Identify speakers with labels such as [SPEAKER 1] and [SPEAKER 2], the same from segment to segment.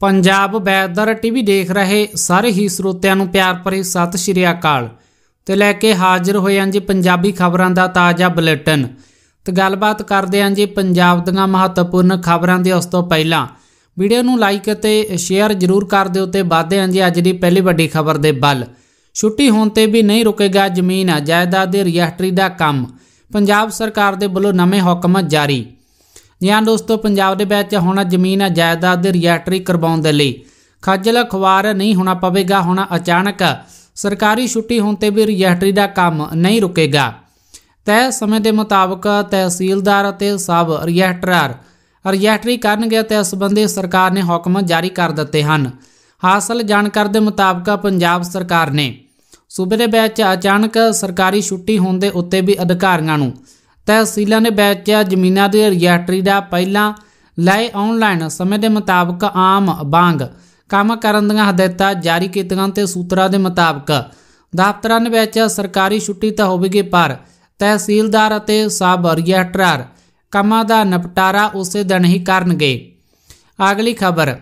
[SPEAKER 1] Punjab weather TV ਦੇਖ ਰਹੇ ਸਾਰੇ ਹੀ ਸਰੋਤਿਆਂ ਨੂੰ ਪਿਆਰ ਭਰੀ ਸਤਿ ਸ਼੍ਰੀ ਅਕਾਲ ਤੇ ਲੈ ਕੇ ਹਾਜ਼ਰ ਹੋਏ ਹਾਂ ਜੀ ਪੰਜਾਬੀ ਖਬਰਾਂ ਦਾ ਤਾਜ਼ਾ ਬੁਲੇਟਿਨ ਤੇ ਗੱਲਬਾਤ ਕਰਦੇ ਹਾਂ ਜੀ ਪੰਜਾਬ ਦੀਆਂ ਮਹੱਤਵਪੂਰਨ ਖਬਰਾਂ ਦੇ ਉਸ ਤੋਂ ਪਹਿਲਾਂ ਵੀਡੀਓ ਨੂੰ ਲਾਈਕ ਅਤੇ ਸ਼ੇਅਰ ਜ਼ਰੂਰ ਕਰ ਦਿਓ ਤੇ ਵਾਧੇ ਹਾਂ ਜੀ ਅੱਜ ਦੀ ਪਹਿਲੀ ਵੱਡੀ ਖਬਰ ਦੇ ਵੱਲ ਛੁੱਟੀ ਹੋਣ ਤੇ ਵੀ ਨਹੀਂ ਰੁਕੇਗਾ ਜ਼ਮੀਨ ਜਾਇਦਾਦ ਦੇ ਰਜਿਸਟਰੀ ਦਾ ਕੰਮ ਪੰਜਾਬ ਸਰਕਾਰ ਦੇ ਵੱਲੋਂ ਨਵੇਂ ਹੁਕਮ ਜਾਰੀ ਜਾਂ ਦੋਸਤੋ ਪੰਜਾਬ ਦੇ ਵਿੱਚ ਹੁਣ ਜ਼ਮੀਨ ਜਾਇਦਾਦ ਦੀ ਰਜਿਸਟਰੀ ਕਰਵਾਉਣ ਦੇ ਲਈ ਖੱਜਲ ਖਵਾਰ ਨਹੀਂ ਹੋਣਾ ਪਵੇਗਾ ਹੁਣ ਅਚਾਨਕ ਸਰਕਾਰੀ ਛੁੱਟੀ ਹੋਣ ਤੇ ਵੀ ਰਜਿਸਟਰੀ ਦਾ ਕੰਮ ਨਹੀਂ ਰੁਕੇਗਾ ਤੈ ਸਮੇਂ ਦੇ ਮੁਤਾਬਕ ਤਹਿਸੀਲਦਾਰ ਅਤੇ ਸਬ ਰਜਿਸਟਰਾਰ ਰਜਿਸਟਰੀ ਕਰਨਗੇ ਤੇ ਇਸ ਸੰਬੰਧੀ ਸਰਕਾਰ ਨੇ ਹੁਕਮ ਜਾਰੀ ਕਰ ਦਿੱਤੇ ਹਨ ਹਾਸਲ ਜਾਣਕਾਰੀ ਦੇ ਮੁਤਾਬਕ ਪੰਜਾਬ ਸਰਕਾਰ ਨੇ ਸੂਬੇ ਦੇ ਵਿੱਚ ਅਚਾਨਕ ਸਰਕਾਰੀ ਛੁੱਟੀ ਹੋਣ ਦੇ ਉੱਤੇ ਵੀ ਅਧਿਕਾਰੀਆਂ ਨੂੰ ਤਹਿਸੀਲਾਂ ਨੇ ਵੇਚਿਆ ਜ਼ਮੀਨਾਂ ਦੀ ਰਜਿਸਟਰੀ ਦਾ ਪਹਿਲਾਂ ਲਈ ਆਨਲਾਈਨ ਸਮੇਂ ਦੇ ਮੁਤਾਬਕ ਆਮ ਵਾਂਗ ਕੰਮ ਕਰਨ ਦੀਆਂ ਹਦਾਇਤਾਂ ਜਾਰੀ ਕੀਤੀਆਂ ਤੇ ਸੂਤਰਾਂ ਦੇ ਮੁਤਾਬਕ ਦਫ਼ਤਰਾਂ ਦੇ ਵਿੱਚ ਸਰਕਾਰੀ ਛੁੱਟੀ ਤਾਂ ਹੋਵੇਗੀ ਪਰ ਤਹਿਸੀਲਦਾਰ ਅਤੇ ਸਬ ਰਜਿਸਟਰਾਰ ਕੰਮਾਂ ਦਾ ਨਿਪਟਾਰਾ ਉਸੇ ਦਿਨ ਹੀ ਕਰਨਗੇ ਅਗਲੀ ਖਬਰ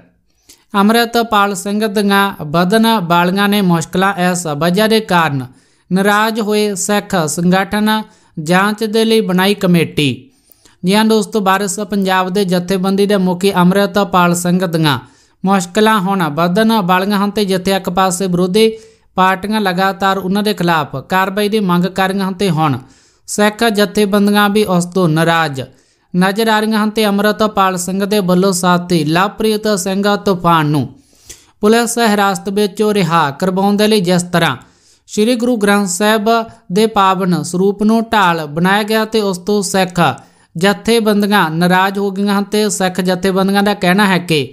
[SPEAKER 1] ਅਮਰਤਪਾਲ ਸਿੰਘ ਦੀਆਂ ਬਦਨ ਵਾਲੀਆਂ ਨੇ ਮੁਸ਼ਕਲਾਂ ਐਸ ਵਜ੍ਹਾ ਦੇ ਕਾਰਨ ਨਰਾਜ਼ ਹੋਏ ਸਿੱਖ ਸੰਗਠਨ ਜਾਂਚ ਦੇ ਲਈ ਬਣਾਈ ਕਮੇਟੀ ਜੀਆਂ ਦੋਸਤੋ ਬਾਰਸ ਪੰਜਾਬ ਦੇ ਜਥੇਬੰਦੀ ਦੇ ਮੁਖੀ ਅਮਰਤਪਾਲ ਸਿੰਘ ਦੀਆਂ ਮੁਸ਼ਕਲਾਂ ਹੁਣ ਵਧਣ ਵਾਲੀਆਂ ਹਨ ਤੇ ਜਿੱਥੇ ਇੱਕ ਪਾਸੇ ਵਿਰੋਧੀ ਪਾਰਟੀਆਂ ਲਗਾਤਾਰ ਉਹਨਾਂ ਦੇ ਖਿਲਾਫ ਕਾਰਵਾਈ ਦੀ ਮੰਗ ਕਰ ਰਹੀਆਂ ਹਨ ਤੇ ਹੁਣ ਸਿੱਖ ਜਥੇਬੰਦੀਆਂ ਵੀ ਉਸ ਤੋਂ ਨਾਰਾਜ਼ ਨਜ਼ਰ ਆ ਰਹੀਆਂ ਹਨ ਤੇ ਅਮਰਤਪਾਲ ਸਿੰਘ ਦੇ ਵੱਲੋਂ ਸਾਥੀ ਲਵਪ੍ਰੀਤ ਸਿੰਘਾ ਤੂਫਾਨ ਨੂੰ ਪੁਲਿਸ ਹਿਰਾਸਤ ਵਿੱਚੋਂ ਰਿਹਾ ਕਰਵਾਉਣ ਦੇ ਲਈ ਜਿਸ ਤਰ੍ਹਾਂ ਸ੍ਰੀ ਗੁਰੂ ਗ੍ਰੰਥ ਸਾਹਿਬ ਦੇ ਪਾਵਨ ਸਰੂਪ ਨੂੰ ਢਾਲ ਬਣਾਇਆ ਗਿਆ ਤੇ ਉਸ ਤੋਂ ਸਿੱਖ ਜਥੇਬੰਦੀਆਂ ਨਾਰਾਜ਼ ਹੋ ਗਈਆਂ ਹਨ ਤੇ ਸਿੱਖ ਜਥੇਬੰਦੀਆਂ ਦਾ ਕਹਿਣਾ ਹੈ ਕਿ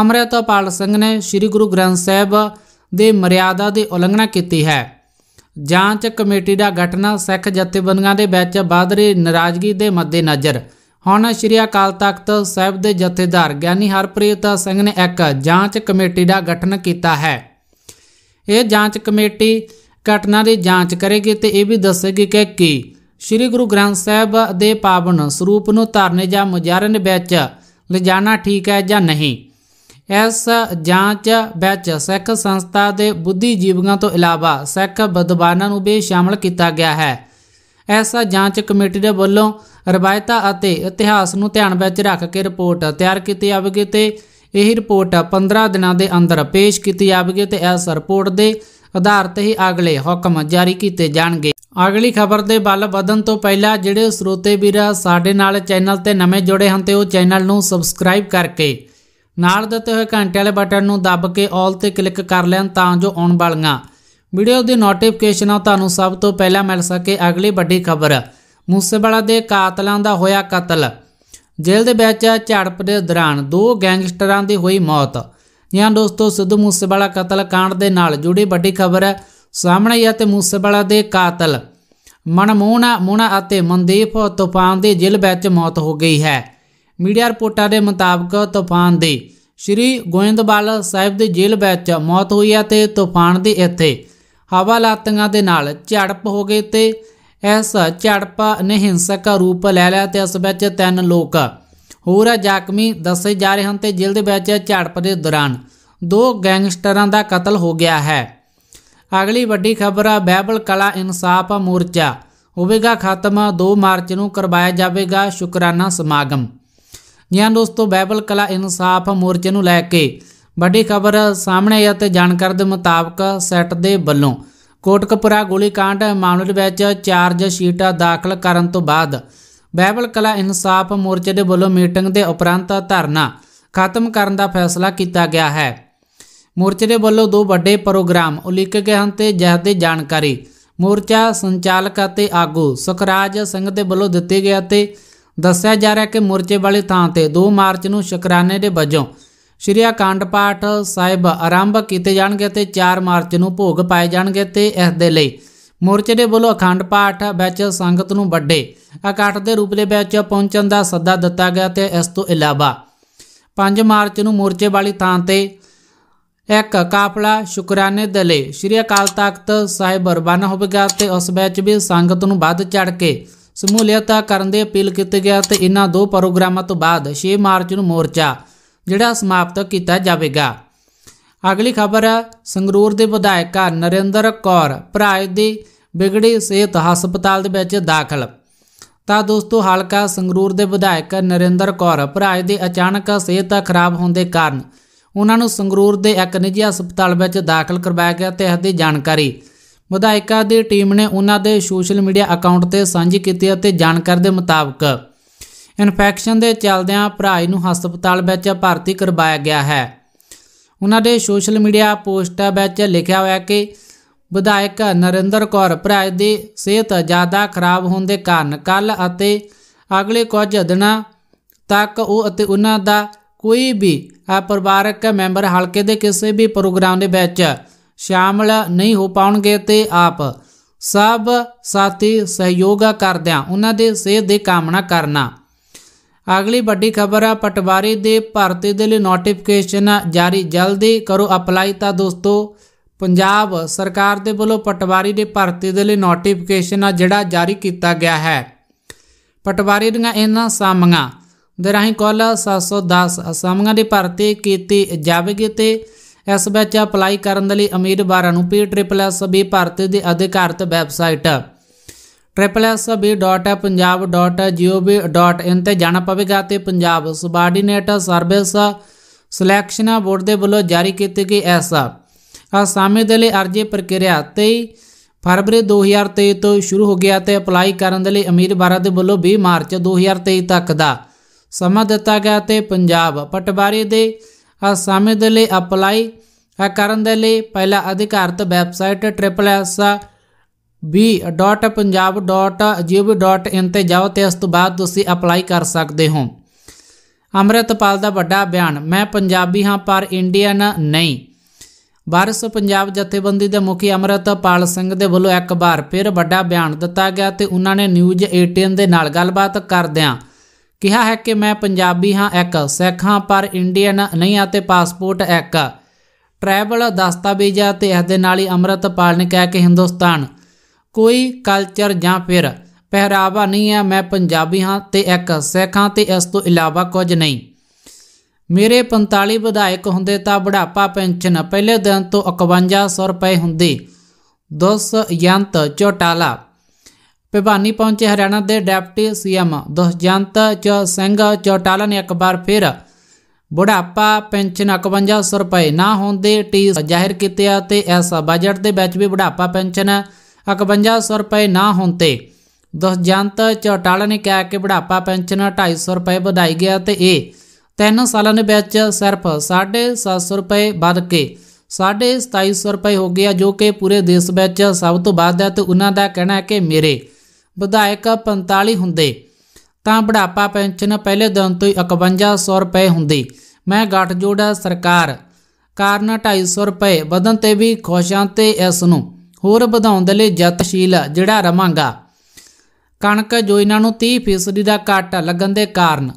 [SPEAKER 1] ਅਮਰਤਪਾਲ ਸਿੰਘ ਨੇ ਸ੍ਰੀ ਗੁਰੂ ਗ੍ਰੰਥ ਸਾਹਿਬ ਦੇ ਮਰਿਆਦਾ ਦੀ ਉਲੰਘਣਾ ਕੀਤੀ ਹੈ ਜਾਂਚ ਕਮੇਟੀ ਦਾ ਗਠਨ ਸਿੱਖ ਜਥੇਬੰਦੀਆਂ ਦੇ ਵਿੱਚ ਬਾਦਰੀ ਨਾਰਾਜ਼ਗੀ ਦੇ ਮੱਦੇ ਨਜ਼ਰ ਹੁਣ ਸ਼੍ਰੀ ਅਕਾਲ ਤਖਤ ਸਾਹਿਬ ਦੇ ਜਥੇਦਾਰ ਗਿਆਨੀ ਹਰਪ੍ਰੀਤ ਸਿੰਘ ਨੇ ਇੱਕ ਜਾਂਚ ਕਮੇਟੀ ਦਾ ਗਠਨ ਕੀਤਾ ਹੈ ਇਹ ਜਾਂਚ ਕਮੇਟੀ ਘਟਨਾ ਦੀ ਜਾਂਚ ਕਰੇਗੀ ਤੇ ਇਹ ਵੀ ਦੱਸੇਗੀ ਕਿ ਕੀ ਸ੍ਰੀ ਗੁਰੂ ਗ੍ਰੰਥ ਸਾਹਿਬ ਦੇ ਪਾਵਨ ਸਰੂਪ ਨੂੰ ਧਾਰਨੇ ਜਾਂ ਮੁਜਾਰਨ ਵਿੱਚ ਲਿਜਾਣਾ ਠੀਕ ਹੈ ਜਾਂ ਨਹੀਂ ਇਸ ਜਾਂਚ ਵਿੱਚ ਸਿੱਖ ਸੰਸਥਾ ਦੇ ਬੁੱਧੀਜੀਵੀਆਂ ਤੋਂ ਇਲਾਵਾ ਸਿੱਖ ਵਿਦਵਾਨਾਂ ਨੂੰ ਵੀ ਸ਼ਾਮਲ ਕੀਤਾ ਗਿਆ ਹੈ ਇਸ ਜਾਂਚ ਕਮੇਟੀ ਦੇ ਵੱਲੋਂ ਰਵਾਇਤਾ ਅਤੇ ਇਤਿਹਾਸ ਨੂੰ ਧਿਆਨ ਵਿੱਚ ਰੱਖ ਕੇ ਰਿਪੋਰਟ ਤਿਆਰ ਕੀਤੀ ਜਾਵੇਗੀ ਤੇ ਇਹ ਰਿਪੋਰਟ 15 ਦਿਨਾਂ ਦੇ ਅੰਦਰ ਪੇਸ਼ ਕੀਤੀ ਜਾਵੇਗੀ ਤੇ ਇਸ ਰਿਪੋਰਟ ਦੇ ਆਧਾਰ ਤੇ ਹੀ ਅਗਲੇ ਹੁਕਮ ਜਾਰੀ ਕੀਤੇ ਜਾਣਗੇ ਅਗਲੀ ਖਬਰ ਦੇ ਬਲ ਵਧਣ ਤੋਂ ਪਹਿਲਾਂ ਜਿਹੜੇ ਸਰੋਤੇ ਵੀਰ ਸਾਡੇ ਨਾਲ ਚੈਨਲ ਤੇ ਨਵੇਂ ਜੁੜੇ ਹਨ ਤੇ ਉਹ ਚੈਨਲ ਨੂੰ ਸਬਸਕ੍ਰਾਈਬ ਕਰਕੇ ਨਾਲ ਦਿੱਤੇ ਹੋਏ ਘੰਟੇ ਵਾਲੇ ਬਟਨ ਨੂੰ ਦੱਬ ਕੇ 올 ਤੇ ਕਲਿੱਕ ਕਰ ਲੈਣ ਤਾਂ ਜੋ ਆਉਣ ਵਾਲੀਆਂ ਵੀਡੀਓ ਦੀ ਨੋਟੀਫਿਕੇਸ਼ਨਾਂ ਤੁਹਾਨੂੰ ਸਭ ਤੋਂ ਪਹਿਲਾਂ ਮਿਲ ਸਕੇ ਅਗਲੀ ਵੱਡੀ ਖਬਰ ਮੂਸੇਵਾਲਾ ਦੇ ਕਾਤਲਾਂ ਦਾ ਹੋਇਆ ਕਤਲ ਜੇਲ੍ਹ ਦੇ ਵਿੱਚ ਝੜਪ ਦੇ ਦੌਰਾਨ ਦੋ ਗੈਂਗਸਟਰਾਂ ਦੀ ਹੋਈ ਮੌਤ ਜਾਂ ਦੋਸਤੋ ਸਿੱਧੂ ਮੂਸੇਵਾਲਾ ਕਤਲ ਕਾਂਡ ਦੇ ਨਾਲ ਜੁੜੀ ਵੱਡੀ ਖਬਰ ਸਾਹਮਣੇ ਆਈ ਤੇ ਮੂਸੇਵਾਲਾ ਦੇ ਕਾਤਲ ਮਨਮੋਹਨਾ ਮੋਨਾ ਅਤੇ ਮਨਦੀਪ ਤੂਫਾਨ ਦੀ ਜੇਲ੍ਹ ਵਿੱਚ ਮੌਤ ਹੋ ਗਈ ਹੈ ਮੀਡੀਆ ਰਿਪੋਰਟਾਂ ਦੇ ਮੁਤਾਬਕ ਤੂਫਾਨ ਦੀ ਸ਼੍ਰੀ ਗੋਇੰਦਵਾਲ ਸਾਹਿਬ ਦੀ ਜੇਲ੍ਹ ਵਿੱਚ ਮੌਤ ਹੋਈ ਹੈ ਤੇ ਤੂਫਾਨ ਦੀ ਇੱਥੇ ਹਵਾ ਲਾਤੀਆਂ ਦੇ ਨਾਲ ਝੜਪ ਹੋ ਗਈ ਤੇ ਇਸ ਝੜਪਾ ਨੇ ਹਿੰਸਕ ਰੂਪ ਲੈ ਲਿਆ ਤੇ ਇਸ ਵਿੱਚ ਤਿੰਨ ਲੋਕ ਹੋਰ ਜਾਕਮੀ ਦੱਸੇ ਜਾ ਰਹੇ ਹਨ ਤੇ ਜੇਲ੍ਹ ਦੇ ਵਿੱਚ ਝੜਪ ਦੇ ਦੌਰਾਨ ਦੋ ਗੈਂਗਸਟਰਾਂ ਦਾ ਕਤਲ ਹੋ ਗਿਆ ਹੈ ਅਗਲੀ ਵੱਡੀ ਖਬਰ ਆ ਬਹਿਬਲ ਕਲਾ ਇਨਸਾਫ ਮੋਰਚਾ ਹੋਵੇਗਾ ਖਤਮ 2 ਮਾਰਚ ਨੂੰ ਕਰਵਾਇਆ ਜਾਵੇਗਾ ਸ਼ੁਕਰਾਨਾ ਸਮਾਗਮ ਜਾਂ ਦੋਸਤੋ ਬਾਈਬਲ ਕਲਾ ਇਨਸਾਫ ਮੋਰਚੇ ਨੂੰ ਲੈ ਕੇ ਵੱਡੀ ਖਬਰ ਸਾਹਮਣੇ ਆ ਤੇ ਜਾਣਕਾਰੀ ਦੇ ਮੁਤਾਬਕ ਸੈਟ ਦੇ ਵੱਲੋਂ ਕੋਟਕਪੁਰਾ ਗੋਲੀਕਾਂਡ ਮਾਮਲੇ ਵਿੱਚ ਚਾਰਜ ਸ਼ੀਟ ਦਾਖਲ ਕਰਨ ਤੋਂ ਬਾਅਦ ਬਾਈਬਲ ਕਲਾ ਇਨਸਾਫ ਮੋਰਚੇ ਦੇ ਵੱਲੋਂ ਮੀਟਿੰਗ ਦੇ ਉਪਰੰਤ ਧਰਨਾ ਖਤਮ ਕਰਨ ਦਾ ਫੈਸਲਾ ਕੀਤਾ ਗਿਆ ਹੈ ਮੋਰਚੇ ਦੇ ਵੱਲੋਂ ਦੋ ਵੱਡੇ ਪ੍ਰੋਗਰਾਮ ਉਲੀਕ ਗਏ ਹਨ ਤੇ ਜਹ ਦੇ ਜਾਣਕਾਰੀ ਮੋਰਚਾ ਸੰਚਾਲਕ ਅਤੇ ਆਗੂ ਸੁਖਰਾਜ ਸਿੰਘ ਦੇ ਵੱਲੋਂ ਦਿੱਤੀ ਗਿਆ ਤੇ ਦੱਸਿਆ ਜਾ ਰਿਹਾ ਕਿ ਮੋਰਚੇ ਵਾਲੀ ਥਾਂ ਤੇ 2 ਮਾਰਚ ਨੂੰ ਸ਼ੁਕਰਾਨੇ ਦੇ ਵਜੋਂ ਸ਼੍ਰੀ ਅਖੰਡ ਪਾਠ ਸਾਹਿਬ ਆਰੰਭ ਕੀਤੇ ਜਾਣਗੇ ਤੇ 4 ਮਾਰਚ ਨੂੰ ਭੋਗ ਪਾਏ ਜਾਣਗੇ ਤੇ ਇਸ ਦੇ ਲਈ ਮੋਰਚੇ ਦੇ ਵੱਲੋਂ ਅਖੰਡ ਪਾਠ ਵਿੱਚ ਸੰਗਤ ਨੂੰ ਵੱਡੇ ਇਕੱਠ ਦੇ ਰੂਪ ਦੇ ਵਿੱਚ ਪਹੁੰਚਣ ਦਾ ਸੱਦਾ ਦਿੱਤਾ ਗਿਆ ਤੇ ਇਸ ਤੋਂ ਇਲਾਵਾ 5 ਮਾਰਚ ਨੂੰ ਮੋਰਚੇ ਵਾਲੀ ਥਾਂ ਤੇ ਇੱਕ ਕਾਫਲਾ ਸ਼ੁਕਰਾਨੇ ਦਲੇ ਸ਼੍ਰੀ ਅਕਾਲ ਤਖਤ ਸਾਹਿਬ ਰਵਾਨਾ ਹੋਵੇਗਾ ਤੇ ਉਸ ਵਿੱਚ ਵੀ ਸੰਗਤ ਨੂੰ ਵੱਧ ਚੜ ਕੇ ਸਮੂਲੀਅਤ ਕਰਨ ਦੀ ਅਪੀਲ ਕੀਤੀ ਗਿਆ ਤੇ ਇਹਨਾਂ ਦੋ ਪ੍ਰੋਗਰਾਮਾਂ ਤੋਂ ਬਾਅਦ 6 ਮਾਰਚ ਨੂੰ ਮੋਰਚਾ ਜਿਹੜਾ ਸਮਾਪਤ ਕੀਤਾ ਜਾਵੇਗਾ ਅਗਲੀ ਖਬਰ ਸੰਗਰੂਰ ਦੇ ਵਿਧਾਇਕ ਨਰਿੰਦਰ ਕੌਰ ਭਰਾਏ ਦੀ ਵਿਗੜੀ ਸਿਹਤ ਹਸਪਤਾਲ ਦੇ ਵਿੱਚ ਦਾਖਲ ਤਾਂ ਦੋਸਤੋ ਹਲਕਾ ਸੰਗਰੂਰ ਦੇ ਵਿਧਾਇਕ ਨਰਿੰਦਰ ਕੌਰ ਭਰਾਜ ਦੇ ਅਚਾਨਕ ਸਿਹਤ ਖਰਾਬ ਹੋਣ ਦੇ ਕਾਰਨ ਉਹਨਾਂ ਨੂੰ ਸੰਗਰੂਰ ਦੇ ਇੱਕ ਨਿੱਜੀ ਹਸਪਤਾਲ ਵਿੱਚ ਦਾਖਲ ਕਰਵਾਇਆ ਗਿਆ ਤੇ ਇਸ ਦੀ ਜਾਣਕਾਰੀ ਵਿਧਾਇਕਾ ਦੀ ਟੀਮ ਨੇ ਉਹਨਾਂ ਦੇ ਸੋਸ਼ਲ ਮੀਡੀਆ ਅਕਾਊਂਟ ਤੇ ਸਾਂਝੀ ਕੀਤੀ ਅਤੇ ਜਾਣਕਾਰੀ ਦੇ ਮੁਤਾਬਕ ਇਨਫੈਕਸ਼ਨ ਦੇ ਚੱਲਦਿਆਂ ਭਰਾਜ ਨੂੰ ਹਸਪਤਾਲ ਵਿੱਚ ਭਰਤੀ ਕਰਵਾਇਆ ਗਿਆ ਹੈ ਉਹਨਾਂ ਦੇ ਸੋਸ਼ਲ ਮੀਡੀਆ ਪੋਸਟਾਂ ਵਿੱਚ ਲਿਖਿਆ ਹੋਇਆ ਕਿ ਵਿਧਾਇਕ ਨਰਿੰਦਰ ਕੌਰ ਭਰਾ ਦੀ ਸਿਹਤ ਜ਼ਿਆਦਾ ਖਰਾਬ ਹੋਣ ਦੇ ਕਾਰਨ ਕੱਲ ਅਤੇ ਅਗਲੇ ਕੁਝ ਦਿਨਾਂ ਤੱਕ ਉਹ ਅਤੇ ਉਹਨਾਂ ਦਾ ਕੋਈ ਵੀ ਪਰਿਵਾਰਕ ਮੈਂਬਰ ਹਲਕੇ ਦੇ ਕਿਸੇ ਵੀ ਪ੍ਰੋਗਰਾਮ ਦੇ ਵਿੱਚ ਸ਼ਾਮਲ ਨਹੀਂ ਹੋ ਪਾਉਣਗੇ ਤੇ ਆਪ ਸਭ ਸਾਥੀ ਸਹਿਯੋਗ ਕਰਦਿਆਂ ਉਹਨਾਂ ਦੇ ਸਿਹਤ ਦੀ ਕਾਮਨਾ ਕਰਨਾ ਅਗਲੀ ਵੱਡੀ ਖਬਰ ਆ ਪਟਵਾਰੀ ਦੇ ਭਰਤੀ ਦੇ ਲਈ ਨੋਟੀਫਿਕੇਸ਼ਨ ਜਾਰੀ ਜਲਦੀ ਕਰੋ ਅਪਲਾਈ ਤਾਂ ਦੋਸਤੋ ਪੰਜਾਬ ਸਰਕਾਰ ਦੇ ਵੱਲੋਂ ਪਟਵਾਰੀ ਦੇ ਭਰਤੀ ਦੇ ਲਈ ਨੋਟੀਫਿਕੇਸ਼ਨ ਆ ਜਿਹੜਾ ਜਾਰੀ ਕੀਤਾ ਗਿਆ ਹੈ ਪਟਵਾਰੀ ਦੀਆਂ ਇਹਨਾਂ ਸਾਮੀਆਂ ਦੇ ਰਾਹੀਂ ਕੁੱਲ 710 ਸਾਮੀਆਂ ਦੀ ਭਰਤੀ ਕੀਤੀ ਜਾਵੇਗੀ ਤੇ ਇਸ ਵਿੱਚ ਅਪਲਾਈ ਕਰਨ ਦੇ ਲਈ ਉਮੀਦਵਾਰਾਂ ਨੂੰ P++B ਭਰਤੀ ਦੇ ਅਧਿਕਾਰਤ ਵੈਬਸਾਈਟ www.punjab.gov.in ਤੇ ਜਾਣਾ ਪਵੇਗਾ ਤੇ Punjab subordinate service selection board ਦੇ ਵੱਲੋਂ ਜਾਰੀ ਕੀਤੀ ਗਈ ਐਸਾ ਅਸਾਮੇ ਦੇ ਲਈ ਅਰਜ਼ੀ ਪ੍ਰਕਿਰਿਆ 23 ਫਰਵਰੀ 2023 ਤੋਂ ਸ਼ੁਰੂ ਹੋ ਗਿਆ ਤੇ ਅਪਲਾਈ ਕਰਨ ਦੇ ਲਈ ਬਾਰਾ ਦੇ ਵੱਲੋਂ 20 ਮਾਰਚ 2023 ਤੱਕ ਦਾ ਸਮਾਂ ਦਿੱਤਾ ਗਿਆ ਤੇ ਪੰਜਾਬ ਪਟਵਾਰੀ ਦੇ ਅਸਾਮੇ ਦੇ ਲਈ ਅਪਲਾਈ ਕਰਨ ਦੇ ਲਈ ਪਹਿਲਾ ਅਧਿਕਾਰਤ ਵੈਬਸਾਈਟ b.punjab.gov.in ਤੇ ਜਾਓ ਤੇ ਉਸ ਤੋਂ ਬਾਅਦ ਤੁਸੀਂ ਅਪਲਾਈ ਕਰ ਸਕਦੇ ਹੋ ਅਮਰਤਪਾਲ ਦਾ ਵੱਡਾ ਬਿਆਨ ਮੈਂ ਪੰਜਾਬੀ ਹਾਂ ਪਰ ਇੰਡੀਅਨ ਨਹੀਂ ਵਾਰਿਸ ਪੰਜਾਬ ਜਥੇਬੰਦੀ ਦੇ ਮੁਖੀ ਅਮਰਤਪਾਲ ਸਿੰਘ ਦੇ ਵੱਲੋਂ ਇੱਕ ਵਾਰ ਫਿਰ ਵੱਡਾ ਬਿਆਨ ਦਿੱਤਾ ਗਿਆ ਤੇ ਉਹਨਾਂ ਨੇ ਨਿਊਜ਼ 18 ਦੇ ਨਾਲ ਗੱਲਬਾਤ ਕਰਦਿਆਂ ਕਿਹਾ ਹੈ ਕਿ ਮੈਂ ਪੰਜਾਬੀ ਹਾਂ ਇੱਕ ਸਿੱਖ ਹਾਂ ਪਰ ਇੰਡੀਅਨ ਨਹੀਂ ਅਤੇ ਪਾਸਪੋਰਟ ਇੱਕ ਟ੍ਰੈਵਲ ਦਸਤਾਵੇਜ਼ ਹੈ ਤੇ ਇਸ ਦੇ ਨਾਲ ਹੀ ਅਮਰਤਪਾਲ ਨੇ ਕਿਹਾ ਕਿ ਹਿੰਦੁਸਤਾਨ ਕੋਈ ਕਲਚਰ ਜਾਂ ਫਿਰ ਪਹਿਰਾਵਾ ਨਹੀਂ ਹੈ ਮੈਂ ਪੰਜਾਬੀ ਹਾਂ ਤੇ ਇੱਕ ਸਿੱਖ ਹਾਂ ਤੇ ਇਸ ਤੋਂ ਇਲਾਵਾ ਕੁਝ ਨਹੀਂ ਮੇਰੇ 45 ਵਿਧਾਇਕ ਹੁੰਦੇ ਤਾਂ ਬੁਢਾਪਾ ਪੈਨਸ਼ਨ ਪਹਿਲੇ ਦਿਨ ਤੋਂ 5100 ਰੁਪਏ ਹੁੰਦੀ 10 ਯੰਤ ਚੋਟਾਲਾ ਭਿਵਾਨੀ ਪਹੁੰਚੇ ਹਰਿਆਣਾ ਦੇ ਡੈਪਟੀ ਸੀਐਮ ਜੰਤ ਚ ਸਿੰਘ ਚੋਟਾਲਾ ਨੇ ਇੱਕ ਵਾਰ ਫਿਰ ਬੁਢਾਪਾ ਪੈਨਸ਼ਨ 5100 ਰੁਪਏ ਨਾ ਹੁੰਦੇ ਟੀ ਜ਼ਾਹਿਰ ਕੀਤੇ ਤੇ ਇਸ ਬਜਟ ਦੇ ਵਿੱਚ ਵੀ ਬੁਢਾਪਾ ਪੈਨਸ਼ਨ 5100 ਰੁਪਏ ਨਾ ਹੁੰਦੇ ਜੰਤ ਚੋਟਾਲਾ ਨੇ ਕਿਹਾ ਕਿ ਬੁਢਾਪਾ ਪੈਨਸ਼ਨ 250 ਰੁਪਏ ਵਧਾਈ ਗਿਆ ਤੇ ਇਹ ਤਿੰਨ ਸਾਲਾਂ ਦੇ ਵਿੱਚ ਸਿਰਫ 750 ਰੁਪਏ ਵੱਧ ਕੇ 2750 ਰੁਪਏ ਹੋ ਗਿਆ ਜੋ ਕਿ ਪੂਰੇ ਦੇਸ਼ ਵਿੱਚ ਸਭ ਤੋਂ ਵੱਧ ਹੈ ਤੇ ਉਹਨਾਂ ਦਾ ਕਹਿਣਾ ਹੈ ਕਿ ਮੇਰੇ ਵਿਧਾਇਕ 45 ਹੁੰਦੇ ਤਾਂ ਬੁਢਾਪਾ ਪੈਨਸ਼ਨ ਪਹਿਲੇ ਦਿਨ ਤੋਂ ਹੀ 5100 ਰੁਪਏ ਹੁੰਦੀ ਮੈਂ ਜੋੜਾ ਸਰਕਾਰ ਕਾਰਨ 250 ਰੁਪਏ ਵਧਨ ਤੇ ਵੀ ਖੁਸ਼ਾਂ ਤੇ ਇਸ ਨੂੰ ਹੋਰ ਵਧਾਉਣ ਦੇ ਲਈ ਜਤਸ਼ੀਲ ਜਿਹੜਾ ਰਵਾਂਗਾ ਕਣਕ ਜੋ ਇਹਨਾਂ ਨੂੰ 30% ਦਾ ਕੱਟ ਲੱਗਣ ਦੇ ਕਾਰਨ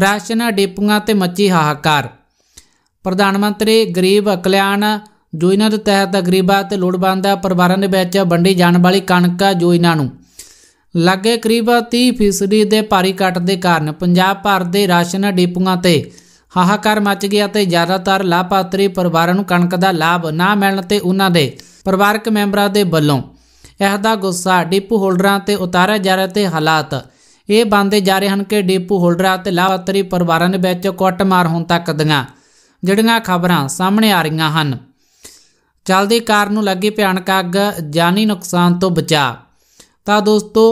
[SPEAKER 1] ਰਾਸ਼ਨ ਡੇਪੂਆਂ ਤੇ ਮੱਚੀ ਹਾਹਾਕਾਰ ਪ੍ਰਧਾਨ ਮੰਤਰੀ ਗਰੀਬ ਕਲਿਆਣ ਯੋਜਨਾ ਦੇ ਤਹਿਤ ਗਰੀਬਾਂ ਤੇ ਲੋੜਵੰਦ ਪਰਿਵਾਰਾਂ ਦੇ ਵਿੱਚ ਵੰਡੀ ਜਾਣ ਵਾਲੀ ਕਣਕ ਯੋਜਨਾ ਨੂੰ ਲੱਗੇ ਕਰੀਬ 30% ਦੇ ਭਾਰੀ ਕੱਟ ਦੇ ਕਾਰਨ ਪੰਜਾਬ ਭਰ ਦੇ ਰਾਸ਼ਨ ਡਿਪੂਆਂ ਤੇ ਹਾਹਾਕਾਰ ਮਚ ਗਿਆ ਤੇ ਜ਼ਿਆਦਾਤਰ ਲਾਭਪਾਤਰੀ ਪਰਿਵਾਰਾਂ ਨੂੰ ਕਣਕ ਦਾ ਲਾਭ ਨਾ ਮਿਲਣ ਤੇ ਉਹਨਾਂ ਦੇ ਪਰਿਵਾਰਕ ਮੈਂਬਰਾਂ ਦੇ ਵੱਲੋਂ ਇਹਦਾ ਗੁੱਸਾ ਡਿਪੂ ਹੋਲਡਰਾਂ ਤੇ ਉਤਾਰਿਆ ਜਾ ਰਿਹਾ ਤੇ ਹਾਲਾਤ ਇਹ ਬੰਦੇ ਜਾ ਰਹੇ ਹਨ ਕਿ ਡੇਪੂ ਹੋਲਡਰਾਂ ਤੇ ਲਾਵਾਤਰੀ ਪਰਿਵਾਰਾਂ ਦੇ ਵਿੱਚ ਕੁੱਟਮਾਰ ਹੋਣ ਤੱਕ ਦੀਆਂ ਜਿਹੜੀਆਂ ਖਬਰਾਂ ਸਾਹਮਣੇ ਆ ਰਹੀਆਂ ਹਨ ਚਲਦੀ ਕਾਰ ਨੂੰ ਲੱਗੀ ਭਿਆਨਕ ਅੱਗ ਜਾਨੀ ਨੁਕਸਾਨ ਤੋਂ ਬਚਾ ਤਾਂ ਦੋਸਤੋ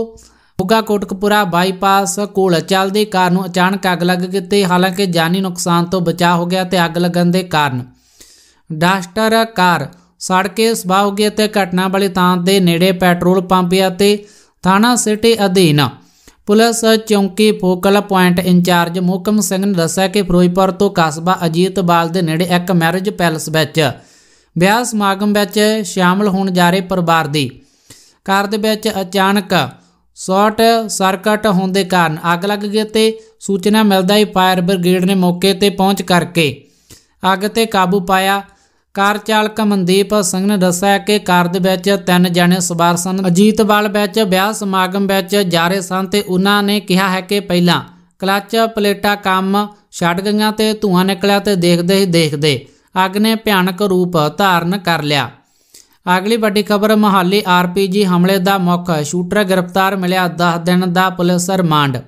[SPEAKER 1] ਬੁੱਗਾ ਕੋਟਕਪੁਰਾ ਬਾਈਪਾਸ ਕੋਲ ਚਲਦੀ ਕਾਰ ਨੂੰ ਅਚਾਨਕ ਅੱਗ ਲੱਗ ਗਈ ਤੇ ਹਾਲਾਂਕਿ ਜਾਨੀ ਨੁਕਸਾਨ ਤੋਂ ਬਚਾ ਹੋ ਗਿਆ ਤੇ ਅੱਗ ਲੱਗਣ ਦੇ ਕਾਰਨ ਡਾਸਟਰ ਕਾਰ ਸੜ ਕੇ ਸਵਾ ਹੋ ਗਈ ਤੇ ਘਟਨਾ ਵਾਲੀ ਥਾਂ ਦੇ ਨੇੜੇ ਪੈਟਰੋਲ ਪੰਪ ਤੇ ਥਾਣਾ ਸਿਟੀ ਅਧੀਨ ਪੁਲਿਸ ਚੌਂਕੀ focal point incharge Mukam Singh ਨੇ ਦੱਸਿਆ ਕਿ ਫਿਰੋਜ਼ਪੁਰ ਤੋਂ ਕਸਬਾ ਅਜੀਤਬਾਲ ਦੇ ਨੇੜੇ ਇੱਕ ਮੈਰਿਜ ਪੈਲਸ ਵਿੱਚ ਵਿਆਹ ਸਮਾਗਮ ਵਿੱਚ ਸ਼ਾਮਲ ਹੋਣ ਜਾ ਰਹੇ ਪਰਿਵਾਰ ਦੀ ਕਾਰ ਦੇ ਵਿੱਚ ਅਚਾਨਕ ਸ਼ਾਰਟ ਸਰਕਟ ਹੋਣ ਦੇ ਕਾਰਨ ਅੱਗ ਲੱਗ ਗਈ ਤੇ ਸੂਚਨਾ ਮਿਲਦਾ ਹੀ ਫਾਇਰ ਬ੍ਰਿਗੇਡ ਨੇ ਮੌਕੇ ਤੇ ਪਹੁੰਚ ਕਰਕੇ ਅੱਗ ਤੇ ਕਾਬੂ ਪਾਇਆ ਕਾਰ ਚਾਲਕ ਮਨਦੀਪ ਸਿੰਘ ਨੇ ਦੱਸਿਆ ਕਿ ਕਾਰ ਦੇ ਵਿੱਚ ਤਿੰਨ ਜਣੇ ਸਵਾਰ ਸਨ ਅਜੀਤਵਾਲ ਵਿੱਚ ਵਿਆਹ ਸਮਾਗਮ ਵਿੱਚ ਜਾ ਰਹੇ ਸਨ ਤੇ ਉਹਨਾਂ ਨੇ ਕਿਹਾ ਹੈ ਕਿ ਪਹਿਲਾਂ ਕਲੱਚ ਪਲੇਟਾ ਕੰਮ ਛੱਡ ਗਈਆਂ ਤੇ ਧੂਆਂ ਨਿਕਲਿਆ ਤੇ ਦੇਖਦੇ ਹੀ ਦੇਖਦੇ ਅੱਗ ਨੇ ਭਿਆਨਕ ਰੂਪ ਧਾਰਨ ਕਰ ਲਿਆ ਅਗਲੀ ਵੱਡੀ ਖਬਰ ਮਹਾਲੀ ਆਰਪੀਜੀ ਹਮਲੇ ਦਾ ਮੁੱਖ ਸ਼ੂਟਰ ਗ੍ਰਿਫਤਾਰ ਮਿਲਿਆ 10 ਦਿਨ ਦਾ ਪੁਲਿਸ ਰਿਮਾਂਡ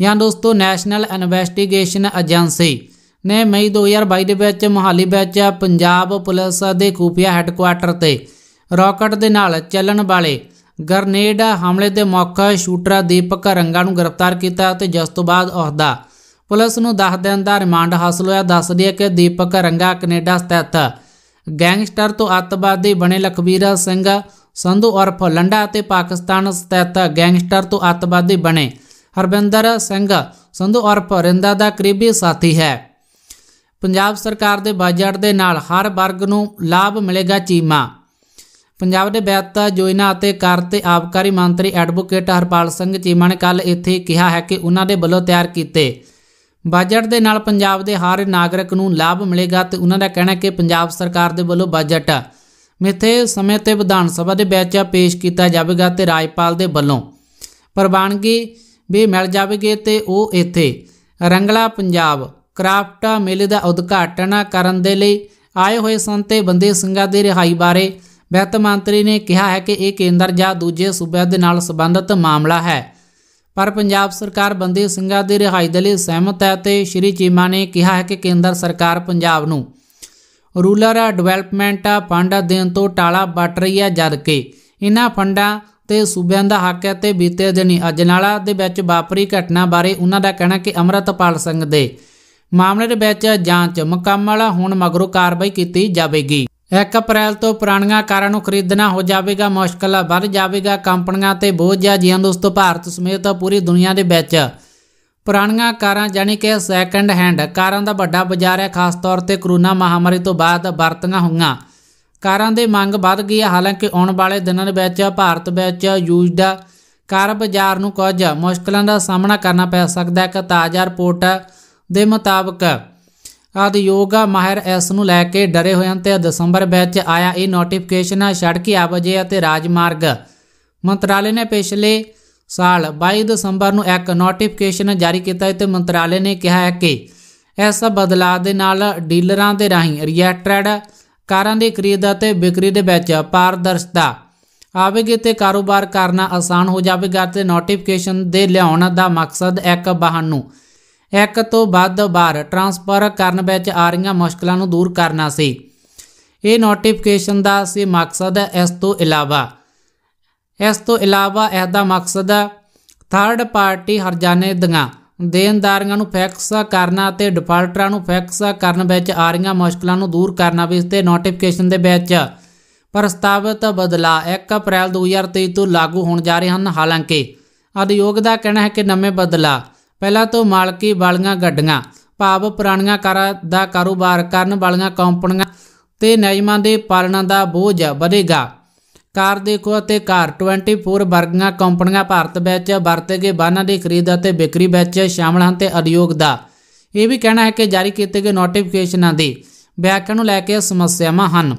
[SPEAKER 1] ਜਾਂ ਦੋਸਤੋ ਨੈਸ਼ਨਲ ਇਨਵੈਸਟੀਗੇਸ਼ਨ ਏਜੰਸੀ ਨੇ ਮਈ 2022 ਦੇ ਵਿੱਚ ਮੁਹਾਲੀ ਵਿੱਚ ਪੰਜਾਬ ਪੁਲਿਸ ਦੇ ਖੂਫੀਆ ਹੈੱਡਕੁਆਰਟਰ ਤੇ ਰਾਕਟ ਦੇ ਨਾਲ ਚੱਲਣ ਵਾਲੇ ਗਰਨੇਡ ਹਮਲੇ ਦੇ ਮੌਕੇ ਸ਼ੂਟਰ ਦੀਪਕ ਰੰਗਾ ਨੂੰ ਗ੍ਰਿਫਤਾਰ ਕੀਤਾ ਤੇ ਜਿਸ ਤੋਂ ਬਾਅਦ ਅਹੁਦਾ ਪੁਲਿਸ ਨੂੰ 10 ਦਿਨ ਦਾ ਰਿਮਾਂਡ ਹਾਸਲ ਹੋਇਆ ਦੱਸਦੀ ਹੈ ਕਿ ਦੀਪਕ ਰੰਗਾ ਕੈਨੇਡਾ ਸਥਿਤ ਗੈਂਗਸਟਰ ਤੋਂ ਅੱਤਵਾਦੀ ਬਣੇ ਲਖਵੀਰ ਸਿੰਘ ਸੰਧੂ ਉਰਫ ਲੰਡਾ ਅਤੇ ਪਾਕਿਸਤਾਨ ਸਥਿਤ ਗੈਂਗਸਟਰ ਤੋਂ ਅੱਤਵਾਦੀ ਬਣੇ ਹਰਵਿੰਦਰ ਸਿੰਘ ਸੰਧੂ ਉਰਫ ਰਿੰਦਾ ਦਾ ਕਰੀਬੀ ਸਾਥੀ ਹੈ ਪੰਜਾਬ ਸਰਕਾਰ ਦੇ ਬਜਟ ਦੇ ਨਾਲ ਹਰ ਵਰਗ ਨੂੰ ਲਾਭ ਮਿਲੇਗਾ ਚੀਮਾ ਪੰਜਾਬ ਦੇ ਵਿੱਤਾ ਯੋਜਨਾ ਅਤੇ ਕਰ ਤੇ ਆਬਕਾਰੀ ਮੰਤਰੀ ਐਡਵੋਕੇਟ ਹਰਪਾਲ ਸਿੰਘ ਚੀਮਾ ਨੇ ਕੱਲ ਇੱਥੇ ਕਿਹਾ ਹੈ ਕਿ ਉਹਨਾਂ ਦੇ ਵੱਲੋਂ ਤਿਆਰ ਕੀਤੇ ਬਜਟ ਦੇ ਨਾਲ ਪੰਜਾਬ ਦੇ ਹਰ ਨਾਗਰਿਕ ਨੂੰ ਲਾਭ ਮਿਲੇਗਾ ਤੇ ਉਹਨਾਂ ਦਾ ਕਹਿਣਾ ਹੈ ਕਿ ਪੰਜਾਬ ਸਰਕਾਰ ਦੇ ਵੱਲੋਂ ਬਜਟ ਮਿੱਥੇ ਸਮੇਂ ਤੇ ਵਿਧਾਨ ਸਭਾ ਦੇ ਵਿੱਚ ਪੇਸ਼ ਕੀਤਾ ਜਾਵੇਗਾ ਤੇ ਰਾਜਪਾਲ ਦੇ ਵੱਲੋਂ ਪ੍ਰਵਾਨਗੀ ਵੀ ਮਿਲ ਜਾਵੇਗੀ ਤੇ ਉਹ ਇੱਥੇ ਰੰਗਲਾ ਪੰਜਾਬ ਕ੍ਰਾਫਟਾ ਮੇਲੇ ਦਾ ਉਦਘਾਟਨ ਕਰਨ ਦੇ ਲਈ ਆਏ ਹੋਏ ਸੰਤੇ ਬੰਦੇ ਸਿੰਘਾਂ ਦੀ ਰਿਹਾਈ ਬਾਰੇ ਵਿੱਤ ਮੰਤਰੀ ਨੇ ਕਿਹਾ ਹੈ ਕਿ ਇਹ ਕੇਂਦਰ ਜਾਂ ਦੂਜੇ ਸੂਬਿਆਂ ਦੇ ਨਾਲ ਸੰਬੰਧਿਤ ਮਾਮਲਾ ਹੈ ਪਰ ਪੰਜਾਬ ਸਰਕਾਰ ਬੰਦੇ ਸਿੰਘਾਂ ਦੀ ਰਿਹਾਈ ਦੇ ਲਈ ਸਹਿਮਤ ਹੈ ਤੇ ਸ਼੍ਰੀ ਚੀਮਾ ਨੇ ਕਿਹਾ ਹੈ ਕਿ ਕੇਂਦਰ ਸਰਕਾਰ ਪੰਜਾਬ ਨੂੰ ਰੂਲਰ ਡਿਵੈਲਪਮੈਂਟ ਫੰਡ ਦੇਣ ਤੋਂ ਟਾਲਾ ਬਟ ਰਹੀ ਹੈ ਜਦ ਕਿ ਇਹਨਾਂ ਫੰਡਾਂ ਤੇ ਸੂਬਿਆਂ ਦਾ ਹੱਕ ਹੈ ਤੇ ਬੀਤੇ ਦਿਨੀ ਅਜਨਾਲਾ ਦੇ ਵਿੱਚ ਵਾਪਰੀ ਘਟਨਾ ਬਾਰੇ ਉਹਨਾਂ ਦਾ ਕਹਿਣਾ ਕਿ ਅਮਰਤਪਾਲ ਸਿੰਘ ਦੇ ਮਾਮਲੇ ਦੇ ਵਿੱਚ ਜਾਂਚ ਮੁਕੰਮਲ ਹੋਣ ਮਗਰੋਂ ਕਾਰਵਾਈ ਕੀਤੀ ਜਾਵੇਗੀ 1 ਅਪ੍ਰੈਲ ਤੋਂ ਪੁਰਾਣੀਆਂ ਕਾਰਾਂ ਨੂੰ ਖਰੀਦਣਾ ਹੋ ਜਾਵੇਗਾ ਮੁਸ਼ਕਲ ਵੱਧ ਜਾਵੇਗਾ ਕੰਪਨੀਆਂ ਤੇ ਬੋਝ ਆ ਜੀ ਦੋਸਤੋ ਭਾਰਤ ਸਮੇਤ ਪੂਰੀ ਦੁਨੀਆ ਦੇ ਵਿੱਚ ਪੁਰਾਣੀਆਂ ਕਾਰਾਂ ਜਾਨੀ ਕਿ ਸੈਕੰਡ ਹੈਂਡ ਕਾਰਾਂ ਦਾ ਵੱਡਾ ਬਾਜ਼ਾਰ ਹੈ ਖਾਸ ਤੌਰ ਤੇ ਕਰੋਨਾ ਮਹਾਮਾਰੀ ਤੋਂ ਬਾਅਦ ਵਰਤੀਆਂ ਹੋਈਆਂ ਕਾਰਾਂ ਦੀ ਮੰਗ ਵੱਧ ਗਈ ਹੈ ਹਾਲਾਂਕਿ ਆਉਣ ਵਾਲੇ ਦਿਨਾਂ ਦੇ ਵਿੱਚ ਭਾਰਤ ਵਿੱਚ ਯੂਜ਼ਡ ਕਾਰ ਬਾਜ਼ਾਰ ਨੂੰ ਕੁਝ ਮੁਸ਼ਕਲਾਂ ਦਾ ਸਾਹਮਣਾ ਕਰਨਾ ਪੈ ਸਕਦਾ ਹੈ ਕਿ ਤਾਜ਼ਾ ਰਿਪੋਰਟ ਦੇ ਮੁਤਾਬਕ ਆਦਿ ਯੋਗਾ ਮਾਹਿਰ ਇਸ ਨੂੰ ਲੈ ਕੇ ਡਰੇ ਹੋਏ ਹਨ ਤੇ ਦਸੰਬਰ ਵਿੱਚ ਆਇਆ ਇਹ ਨੋਟੀਫਿਕੇਸ਼ਨ ਸੜਕੀ ਆਵਾਜਾਈ ਅਤੇ ਰਾਜਮਾਰਗ ਮੰਤਰਾਲੇ ਨੇ ਪਿਛਲੇ ਸਾਲ 22 ਦਸੰਬਰ ਨੂੰ ਇੱਕ ਨੋਟੀਫਿਕੇਸ਼ਨ ਜਾਰੀ ਕੀਤਾ ਤੇ ਮੰਤਰਾਲੇ ਨੇ ਕਿਹਾ ਹੈ ਕਿ ਇਸ ਬਦਲਾਅ ਦੇ ਨਾਲ ਡੀਲਰਾਂ ਦੇ ਰਾਹੀਂ ਰਿਐਕਟਡ ਕਾਰਾਂ ਦੀ ਖਰੀਦ ਅਤੇ ਵਿਕਰੀ ਦੇ ਵਿੱਚ ਪਾਰਦਰਸ਼ਤਾ ਆਵੇਗੀ ਤੇ ਕਾਰੋਬਾਰ ਕਰਨਾ ਆਸਾਨ ਹੋ ਜਾਵੇਗਾ ਤੇ ਨੋਟੀਫਿਕੇਸ਼ਨ ਦੇ ਲਿਆਉਣ ਦਾ ਮਕਸਦ ਇੱਕ ਵਾਹਨ ਇੱਕ ਤੋਂ ਵੱਧ ਵਾਰ ਟ੍ਰਾਂਸਫਰ ਕਰਨ ਵਿੱਚ ਆ ਰਹੀਆਂ ਮੁਸ਼ਕਲਾਂ ਨੂੰ ਦੂਰ ਕਰਨਾ ਸੀ ਇਹ ਨੋਟੀਫਿਕੇਸ਼ਨ ਦਾ ਸੀ ਮਕਸਦ ਇਸ ਤੋਂ ਇਲਾਵਾ ਇਸ ਤੋਂ ਇਲਾਵਾ ਇਹ ਦਾ ਮਕਸਦ ਥਰਡ ਪਾਰਟੀ ਹਰਜਾਨੇ ਦੀਆਂ ਦੇਣਦਾਰੀਆਂ ਨੂੰ ਫਿਕਸ ਕਰਨਾ ਅਤੇ ਡਿਫਾਲਟਰਾਂ ਨੂੰ ਫਿਕਸ ਕਰਨ ਵਿੱਚ ਆ ਰਹੀਆਂ ਮੁਸ਼ਕਲਾਂ ਨੂੰ ਦੂਰ ਕਰਨਾ ਵੀ ਇਸ ਤੇ ਨੋਟੀਫਿਕੇਸ਼ਨ ਦੇ ਵਿੱਚ ਪ੍ਰਸਤਾਵਿਤ ਬਦਲਾ 1 ਅਪ੍ਰੈਲ 2023 ਤੋਂ ਲਾਗੂ ਹੋਣ ਜਾ ਰਹੇ ਹਨ ਹਾਲਾਂਕਿ ਅਧਿਯੋਗ ਦਾ ਕਹਿਣਾ ਹੈ ਕਿ ਨਵੇਂ ਬਦਲਾ ਪਹਿਲਾਂ ਤੋਂ ਮਾਲਕੀ ਵਾਲੀਆਂ ਗੱਡੀਆਂ ਭਾਵ ਪੁਰਾਣੀਆਂ ਕਾਰਾਂ ਦਾ ਕਾਰੋਬਾਰ ਕਰਨ ਵਾਲੀਆਂ ਕੰਪਨੀਆਂ ਤੇ ਨਿਯਮਾਂ ਦੇ ਪਾਲਣਾ ਦਾ ਬੋਝ ਵਧੇਗਾ ਕਾਰ ਦੇਖੋ ਅਤੇ ਕਾਰ 24 ਵਰਗੀਆਂ ਕੰਪਨੀਆਂ ਭਾਰਤ ਵਿੱਚ ਵਰਤੇ ਗਏ ਵਾਹਨਾਂ ਦੀ ਖਰੀਦ ਅਤੇ ਵਿਕਰੀ ਵਿੱਚ ਸ਼ਾਮਲ ਹਨ ਤੇ ਉਦਯੋਗ ਦਾ ਇਹ ਵੀ ਕਹਿਣਾ ਹੈ ਕਿ ਜਾਰੀ ਕੀਤੇ ਗਏ ਨੋਟੀਫਿਕੇਸ਼ਨਾਂ ਦੀ ਵਿਆਖਿਆ ਨੂੰ ਲੈ ਕੇ ਸਮੱਸਿਆਵਾਂ ਹਨ